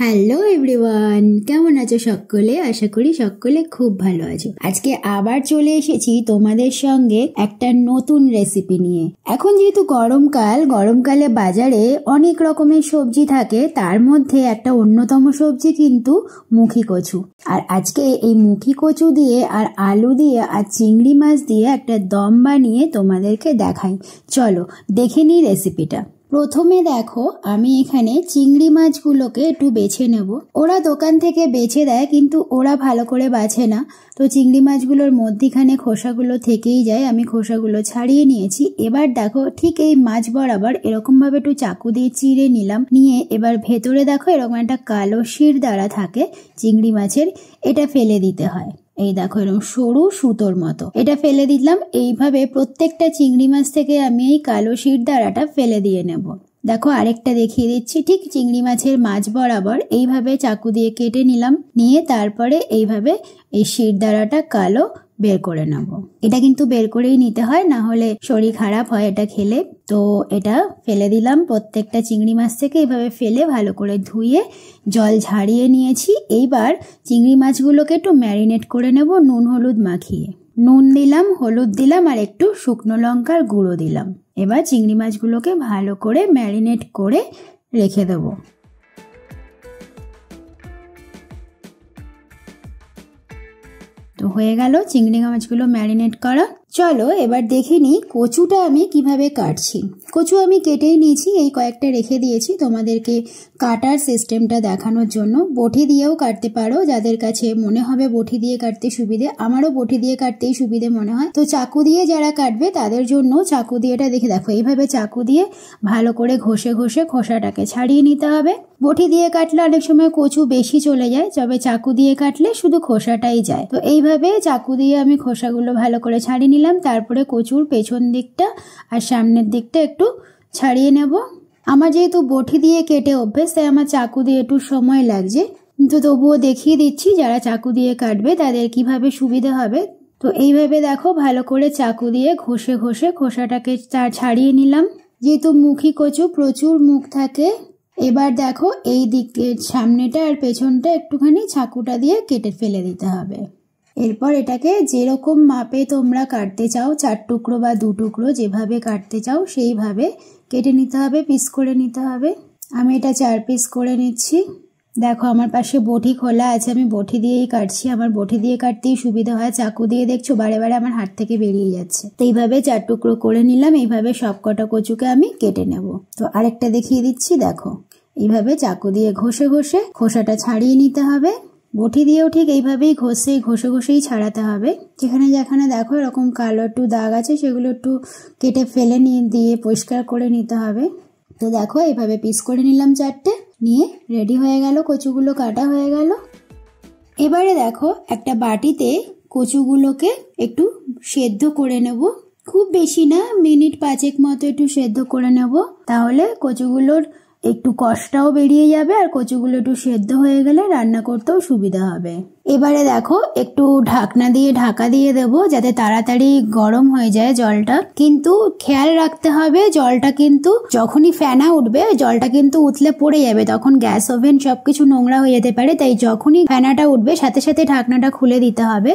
hello everyone কেমন আছো সকলে আশা করি সকলে খুব ভালো আছো আজকে আবার চলে এসেছি তোমাদের সঙ্গে একটা নতুন রেসিপি নিয়ে এখন যেহেতু গরমকাল গরমকালে বাজারে অনেক রকমের সবজি থাকে তার মধ্যে একটা অন্যতম সবজি কিন্তু মুখি কচু আর আজকে এই মুখি কচু দিয়ে আর আলু দিয়ে আর চিংড়ি মাছ দিয়ে একটা দম বানিয়ে তোমাদেরকে দেখাই চলো দেখে নিই রেসিপিটা প্রথমে দেখো আমি এখানে চিংড়ি মাছগুলোকে একটু বেছে নেব ওরা দোকান থেকে বেছে দেয় কিন্তু ওরা ভালো করে বাছে না তো চিংড়ি মাছগুলোর মধ্যিখানে খোসাগুলো থেকেই যায় আমি খোসাগুলো ছাড়িয়ে নিয়েছি এবার দেখো ঠিক এই মাছ বরাবর এরকমভাবে একটু চাকু দিয়ে চিড়ে নিলাম নিয়ে এবার ভেতরে দেখো এরকম একটা কালো শির দ্বারা থাকে চিংড়ি মাছের এটা ফেলে দিতে হয় এই দেখো এরকম সরু সুতোর মতো এটা ফেলে দিলাম এইভাবে প্রত্যেকটা চিংড়ি মাছ থেকে আমি এই কালো শির দ্বারাটা ফেলে দিয়ে নেব দেখো আরেকটা দেখিয়ে দিচ্ছি ঠিক চিংড়ি মাছের মাছ বরাবর এইভাবে চাকু দিয়ে কেটে নিলাম নিয়ে তারপরে এইভাবে এই শির দ্বারাটা কালো বের করে নেব এটা কিন্তু বের করেই নিতে হয় না হলে শরীর খারাপ হয় এটা খেলে তো এটা ফেলে দিলাম প্রত্যেকটা চিংড়ি মাছ থেকে এভাবে ফেলে ভালো করে ধুয়ে জল ঝাড়িয়ে নিয়েছি এইবার চিংড়ি মাছগুলোকে একটু ম্যারিনেট করে নেব নুন হলুদ মাখিয়ে নুন দিলাম হলুদ দিলাম আর একটু শুকনো লঙ্কার গুঁড়ো দিলাম এবার চিংড়ি মাছগুলোকে ভালো করে ম্যারিনেট করে রেখে দেবো তো হয়ে গেল চিংড়ি মাছগুলো ম্যারিনেট করা চলো এবার দেখে নিই কচুটা আমি কিভাবে কাটছি কচু আমি কেটেই নিয়েছি এই কয়েকটা রেখে দিয়েছি তোমাদেরকে কাটার সিস্টেমটা দেখানোর জন্য বটি দিয়েও কাটতে পারো যাদের কাছে মনে হবে বটি দিয়ে কাটতে সুবিধে আমারও বটি দিয়ে কাটতেই সুবিধে মনে হয় তো চাকু দিয়ে যারা কাটবে তাদের জন্য চাকু দিয়েটা দেখে দেখো এইভাবে চাকু দিয়ে ভালো করে ঘষে ঘষে খোসাটাকে ছাড়িয়ে নিতে হবে বটি দিয়ে কাটলে অনেক সময় কচু বেশি চলে যায় তবে চাকু দিয়ে কাটলে শুধু খোসাটাই যায় তো এইভাবে চাকু দিয়ে আমি খোসাগুলো ভালো করে ছাড়িয়ে নিলাম তারপরে কচুর পেছন দিকটা আর সামনের দিকটা একটু ছাড়িয়ে নেব আমার যেহেতু বটি দিয়ে কেটে অভ্যেস তাই আমার চাকু দিয়ে একটু সময় লাগছে কিন্তু তবুও দেখিয়ে দিচ্ছি যারা চাকু দিয়ে কাটবে তাদের কিভাবে সুবিধা হবে তো এইভাবে দেখো ভালো করে চাকু দিয়ে ঘষে ঘষে খোসাটাকে ছাড়িয়ে নিলাম যেহেতু মুখী কচু প্রচুর মুখ থাকে এবার দেখো এই দিকের সামনেটা আর পেছনটা একটুখানি ছাকুটা দিয়ে কেটে ফেলে দিতে হবে এরপর এটাকে যেরকম মাপে তোমরা কাটতে চাও চার টুকরো বা দু টুকরো যেভাবে কাটতে চাও সেইভাবে কেটে নিতে হবে পিস করে নিতে হবে আমি এটা চার পিস করে নিচ্ছি দেখো আমার পাশে বটি খোলা আছে আমি বটি দিয়েই কাটছি আমার বটি দিয়ে কাটতেই সুবিধা হয় চাকু দিয়ে দেখছো বারে বারে আমার হাত থেকে বেরিয়ে যাচ্ছে তো এইভাবে চার টুকরো করে নিলাম এইভাবে সব কটা কচুকে আমি কেটে নেব তো আরেকটা দেখিয়ে দিচ্ছি দেখো এইভাবে চাকু দিয়ে ঘষে ঘষে খোসাটা ছাড়িয়ে নিতে হবে বটি দিয়েও ঠিক এইভাবেই ঘষে ঘষে ঘষেই ছাড়াতে হবে যেখানে যেখানে দেখো এরকম কালো একটু দাগ আছে সেগুলো একটু কেটে ফেলে নিয়ে দিয়ে পরিষ্কার করে নিতে হবে তো দেখো এইভাবে পিস করে নিলাম চারটে নিয়ে রেডি হয়ে গেল কচুগুলো কাটা হয়ে গেল এবারে দেখো একটা বাটিতে কচুগুলোকে একটু সেদ্ধ করে নেব খুব বেশি না মিনিট পাঁচেক মতো একটু সেদ্ধ করে নেব তাহলে কচুগুলোর একটু কষটাও বেরিয়ে যাবে আর কচুগুলো একটু সেদ্ধ হয়ে গেলে রান্না করতেও সুবিধা হবে এবারে দেখো একটু ঢাকনা দিয়ে ঢাকা দিয়ে দেব যাতে তাড়াতাড়ি গরম হয়ে যায় জলটা কিন্তু খেয়াল রাখতে হবে জলটা কিন্তু যখনই ফ্যানা উঠবে জলটা কিন্তু উতলে পড়ে যাবে তখন গ্যাস ওভেন সবকিছু নোংরা হয়ে যেতে পারে তাই যখনই ফ্যানাটা উঠবে সাথে সাথে ঢাকনাটা খুলে দিতে হবে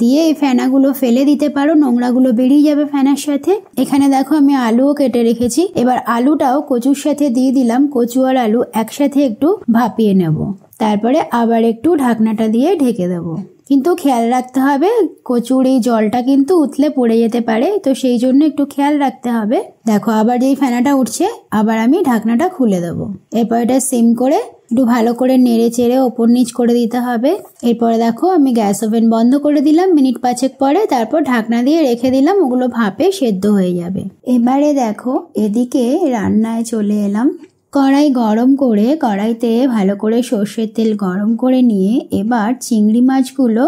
দিয়ে এই ফেনাগুলো ফেলে দিতে পারো নোংরাগুলো বেরিয়ে যাবে ফেনার সাথে এখানে দেখো আমি আলুও কেটে রেখেছি এবার আলুটাও কচুর সাথে দিয়ে দিলাম কচু আর আলু একসাথে একটু ভাপিয়ে নেব তারপরে আবার একটু ঢাকনাটা দিয়ে ঢেকে দেবো কিন্তু খেয়াল রাখতে হবে কচুর এই জলটা কিন্তু উতলে পড়ে যেতে পারে তো সেই জন্য একটু খেয়াল রাখতে হবে দেখো আবার যেই ফেনাটা উঠছে আবার আমি ঢাকনাটা খুলে দেবো এরপর এটা সিম করে একটু ভালো করে নেড়ে চেড়ে ওপর নিচ করে দিতে হবে এরপরে দেখো আমি গ্যাস ওভেন বন্ধ করে দিলাম মিনিট পাঁচেক পরে তারপর ঢাকনা দিয়ে রেখে দিলাম ওগুলো ভাপে সেদ্ধ হয়ে যাবে এবারে দেখো এদিকে রান্নায় চলে এলাম কড়াই গরম করে কড়াইতে ভালো করে সর্ষের তেল গরম করে নিয়ে এবার চিংড়ি মাছগুলো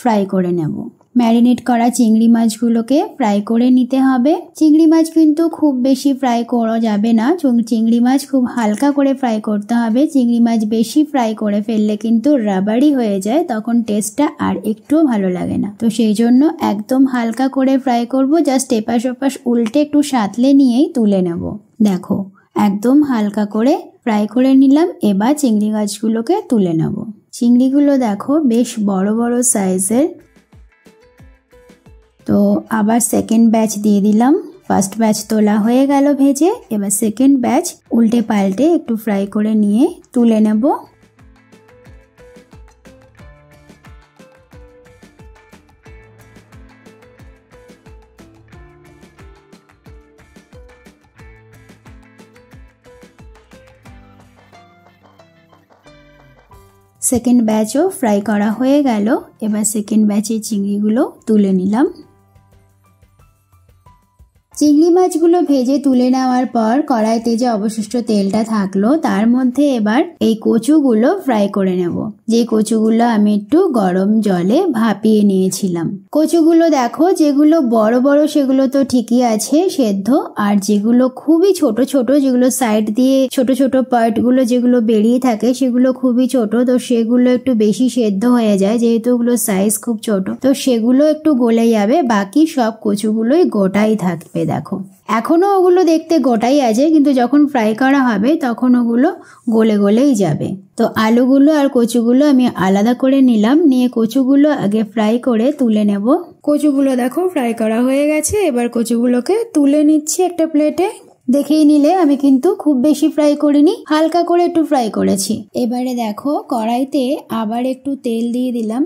ফ্রাই করে নেব ম্যারিনেট করা চিংড়ি মাছগুলোকে ফ্রাই করে নিতে হবে চিংড়ি মাছ কিন্তু খুব বেশি ফ্রাই করা যাবে না চিংড়ি মাছ খুব হালকা করে ফ্রাই করতে হবে চিংড়ি মাছ বেশি ফ্রাই করে ফেললে কিন্তু রাবারই হয়ে যায় তখন টেস্টটা আর একটুও ভালো লাগে না তো সেই জন্য একদম হালকা করে ফ্রাই করব জাস্ট এপাশ ওপাশ উল্টে একটু সাঁতলে নিয়েই তুলে নেব দেখো একদম হালকা করে ফ্রাই করে নিলাম এবার চিংড়ি গাছগুলোকে তুলে নেব চিংড়িগুলো দেখো বেশ বড় বড় সাইজের তো আবার সেকেন্ড ব্যাচ দিয়ে দিলাম ফার্স্ট ব্যাচ তোলা হয়ে গেল ভেজে এবার সেকেন্ড ব্যাচ উল্টে পাল্টে একটু ফ্রাই করে নিয়ে তুলে নেব সেকেন্ড ব্যাচও ফ্রাই করা হয়ে গেল এবার সেকেন্ড ব্যাচের চিংড়িগুলো তুলে নিলাম চিংড়ি মাছগুলো ভেজে তুলে নেওয়ার পর কড়াইতে যে অবশিষ্ট তেলটা থাকলো তার মধ্যে এবার এই কচুগুলো ফ্রাই করে নেব যে কচুগুলো আমি একটু গরম জলে ভাপিয়ে নিয়েছিলাম কচুগুলো দেখো যেগুলো বড় বড় সেগুলো তো ঠিকই আছে সেদ্ধ আর যেগুলো খুবই ছোট ছোট যেগুলো সাইড দিয়ে ছোট ছোট পার্টগুলো যেগুলো বেরিয়ে থাকে সেগুলো খুবই ছোট তো সেগুলো একটু বেশি সেদ্ধ হয়ে যায় যেহেতু ওগুলো সাইজ খুব ছোট তো সেগুলো একটু গলে যাবে বাকি সব কচুগুলোই গোটাই থাকবে দেখো এখনও ওগুলো দেখতে গোটাই আছে কিন্তু যখন ফ্রাই করা হবে তখন ওগুলো গলে গলেই যাবে তো আলুগুলো আর কচুগুলো আমি আলাদা করে নিলাম নিয়ে কচুগুলো আগে ফ্রাই করে তুলে নেব কচুগুলো দেখো ফ্রাই করা হয়ে গেছে এবার কচুগুলোকে তুলে নিচ্ছি একটা প্লেটে দেখেই নিলে আমি কিন্তু খুব বেশি ফ্রাই করিনি হালকা করে একটু ফ্রাই করেছি এবারে দেখো কড়াইতে আবার একটু তেল দিয়ে দিলাম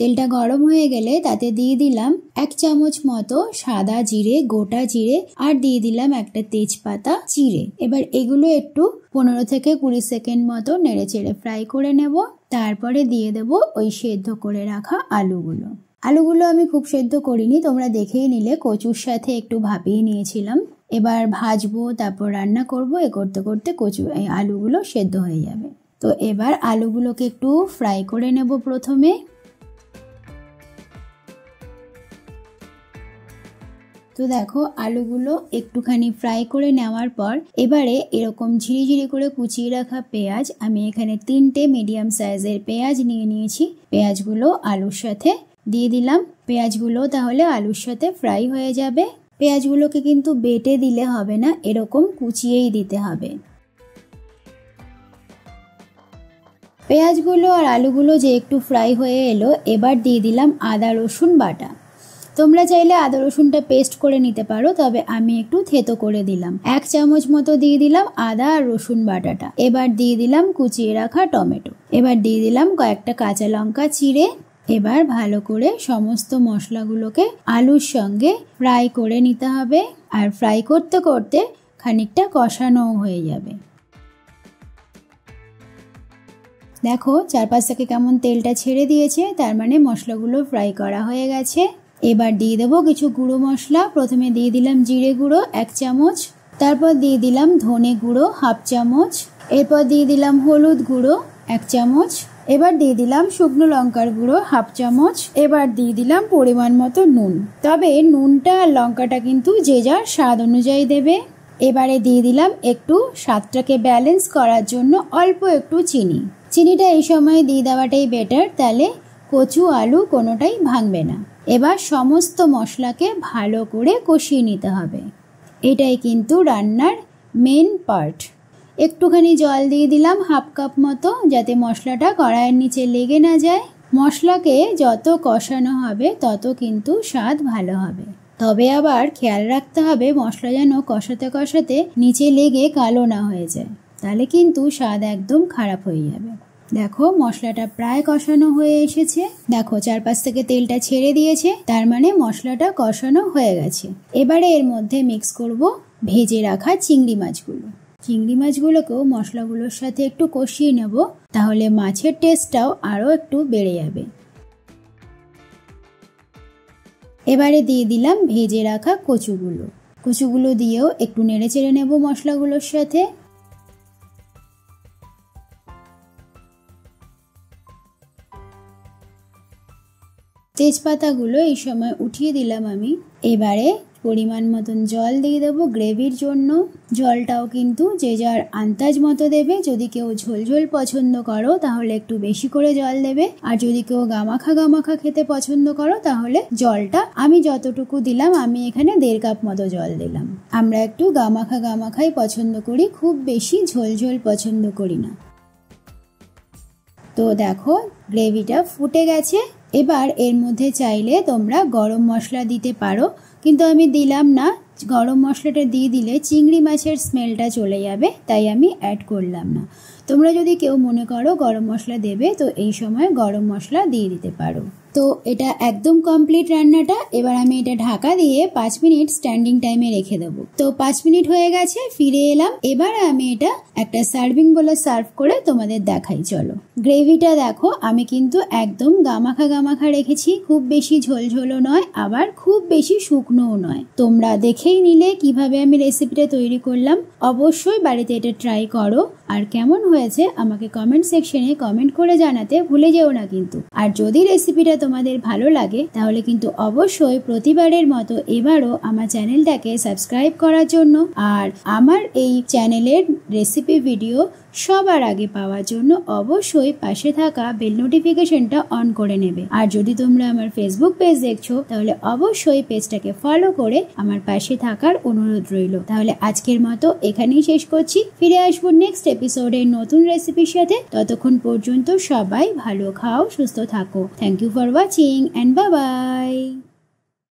তেলটা গরম হয়ে গেলে তাতে দিয়ে দিলাম এক চামচ মতো সাদা জিরে গোটা জিরে আর দিয়ে দিলাম একটা তেজপাতা জিরে এবার এগুলো একটু পনেরো থেকে কুড়ি সেকেন্ড মতো নেড়ে চেড়ে ফ্রাই করে নেব তারপরে দিয়ে দেব ওই সেদ্ধ করে রাখা আলুগুলো আলুগুলো আমি খুব সেদ্ধ করিনি তোমরা দেখেই নিলে কচুর সাথে একটু ভাপিয়ে নিয়েছিলাম এবার ভাজবো তারপর রান্না করব এ করতে করতে কচু আলুগুলো সেদ্ধ হয়ে যাবে তো এবার আলুগুলোকে একটু ফ্রাই করে নেব প্রথমে তো দেখো আলুগুলো একটুখানি ফ্রাই করে নেওয়ার পর এবারে এরকম ঝিরি ঝিরি করে কুচিয়ে রাখা পেঁয়াজ আমি এখানে তিনটে মিডিয়াম সাইজের পেঁয়াজ নিয়ে নিয়েছি পেঁয়াজগুলো আলুর সাথে দিয়ে দিলাম পেঁয়াজগুলো তাহলে আলুর সাথে ফ্রাই হয়ে যাবে পেঁয়াজগুলোকে কিন্তু বেটে দিলে হবে না এরকম কুচিয়েই দিতে হবে পেঁয়াজগুলো আর আলুগুলো যে একটু ফ্রাই হয়ে এলো এবার দিয়ে দিলাম আদা রসুন বাটা তোমরা চাইলে আদা রসুনটা পেস্ট করে নিতে পারো তবে আমি একটু থেতো করে দিলাম এক চামচ মতো দিয়ে দিলাম আদা আর রসুন বাটাটা এবার দিয়ে দিলাম কুচিয়ে রাখা টমেটো এবার দিয়ে দিলাম কয়েকটা কাঁচা লঙ্কা চিড়ে এবার ভালো করে সমস্ত মশলাগুলোকে আলুর সঙ্গে ফ্রাই করে নিতে হবে আর ফ্রাই করতে করতে খানিকটা কষানোও হয়ে যাবে দেখো চারপাশ থেকে কেমন তেলটা ছেড়ে দিয়েছে তার মানে মশলাগুলো ফ্রাই করা হয়ে গেছে এবার দিয়ে দেবো কিছু গুঁড়ো মশলা প্রথমে দিয়ে দিলাম জিরে গুঁড়ো এক চামচ তারপর দিয়ে দিলাম ধনে গুঁড়ো হাফ চামচ এরপর দিয়ে দিলাম হলুদ গুঁড়ো এক চামচ এবার দিয়ে দিলাম শুকনো লঙ্কার গুঁড়ো হাফ চামচ এবার দিয়ে দিলাম পরিমাণ মতো নুন তবে নুনটা আর লঙ্কাটা কিন্তু যে যার স্বাদ অনুযায়ী দেবে এবারে দিয়ে দিলাম একটু স্বাদটাকে ব্যালেন্স করার জন্য অল্প একটু চিনি চিনিটা এই সময় দিয়ে দেওয়াটাই বেটার তাহলে কচু আলু কোনোটাই ভাঙবে না এবার সমস্ত মশলাকে ভালো করে কষিয়ে নিতে হবে এটাই কিন্তু রান্নার মেন পার্ট একটুখানি জল দিয়ে দিলাম হাফ কাপ মতো যাতে মশলাটা কড়াইয়ের নিচে লেগে না যায় মশলাকে যত কষানো হবে তত কিন্তু স্বাদ ভালো হবে তবে আবার খেয়াল রাখতে হবে মশলা যেন কষাতে কষাতে নিচে লেগে কালো না হয়ে যায় তাহলে কিন্তু স্বাদ একদম খারাপ হয়ে যাবে দেখো মশলাটা প্রায় কষানো হয়ে এসেছে দেখো চারপাশ থেকে তেলটা ছেড়ে দিয়েছে তার মানে মশলাটা কষানো হয়ে গেছে এবারে এর মধ্যে মিক্স করব ভেজে রাখা চিংড়ি মাছগুলো চিংড়ি মাছগুলোকেও মশলাগুলোর সাথে একটু কষিয়ে নেব তাহলে মাছের টেস্টটাও আরও একটু বেড়ে যাবে এবারে দিয়ে দিলাম ভেজে রাখা কচুগুলো কচুগুলো দিয়েও একটু নেড়ে চেড়ে নেব মশলাগুলোর সাথে তেজপাতাগুলো এই সময় উঠিয়ে দিলাম আমি এবারে পরিমাণ মতন জল দিয়ে দেবো গ্রেভির জন্য জলটাও কিন্তু যে যার আন্দাজ মতো দেবে যদি কেউ ঝোল ঝোল পছন্দ করো তাহলে একটু বেশি করে জল দেবে আর যদি কেউ গামাখা গামাখা খেতে পছন্দ করো তাহলে জলটা আমি যতটুকু দিলাম আমি এখানে দেড় কাপ মতো জল দিলাম আমরা একটু গামাখা গামাখাই পছন্দ করি খুব বেশি ঝোল ঝোল পছন্দ করি না তো দেখো গ্রেভিটা ফুটে গেছে এবার এর মধ্যে চাইলে তোমরা গরম মশলা দিতে পারো কিন্তু আমি দিলাম না গরম মশলাটা দিয়ে দিলে চিংড়ি মাছের স্মেলটা চলে যাবে তাই আমি অ্যাড করলাম না তোমরা যদি কেউ মনে করো গরম মশলা দেবে তো এই সময় গরম মশলা দিয়ে দিতে পারো তো এটা একদম কমপ্লিট রান্নাটা এবার আমি এটা ঢাকা দিয়ে পাঁচ মিনিট স্ট্যান্ডিং টাইমে রেখে দেবো তো পাঁচ মিনিট হয়ে গেছে ফিরে এলাম এবার আমি এটা একটা সার্ভিং বলে সার্ভ করে তোমাদের দেখাই চলো গ্রেভিটা দেখো আমি কিন্তু একদম গামাখা গামাখা রেখেছি খুব বেশি ঝোলঝোলও নয় আবার খুব বেশি শুকনোও নয় তোমরা দেখেই নিলে কিভাবে আমি রেসিপিটা তৈরি করলাম অবশ্যই বাড়িতে এটা ট্রাই করো আর কেমন হয়েছে আমাকে কমেন্ট সেকশনে কমেন্ট করে জানাতে ভুলে যেও না কিন্তু আর যদি রেসিপিটা তোমাদের ভালো লাগে তাহলে কিন্তু অবশ্যই প্রতিবারের মতো এবারও আমার চ্যানেলটাকে সাবস্ক্রাইব করার জন্য আর আমার এই চ্যানেলের রেসিপি ভিডিও সবার আগে পাওয়ার জন্য অবশ্যই পাশে থাকা বেল নোটিফিকেশনটা অন করে নেবে আর যদি তোমরা আমার ফেসবুক পেজ দেখছো তাহলে অবশ্যই পেজটাকে ফলো করে আমার পাশে থাকার অনুরোধ রইল তাহলে আজকের মতো এখানেই শেষ করছি ফিরে আসবো নেক্সট এপিসোডে নতুন রেসিপির সাথে ততক্ষণ পর্যন্ত সবাই ভালো খাও সুস্থ থাকো thank you for watching and by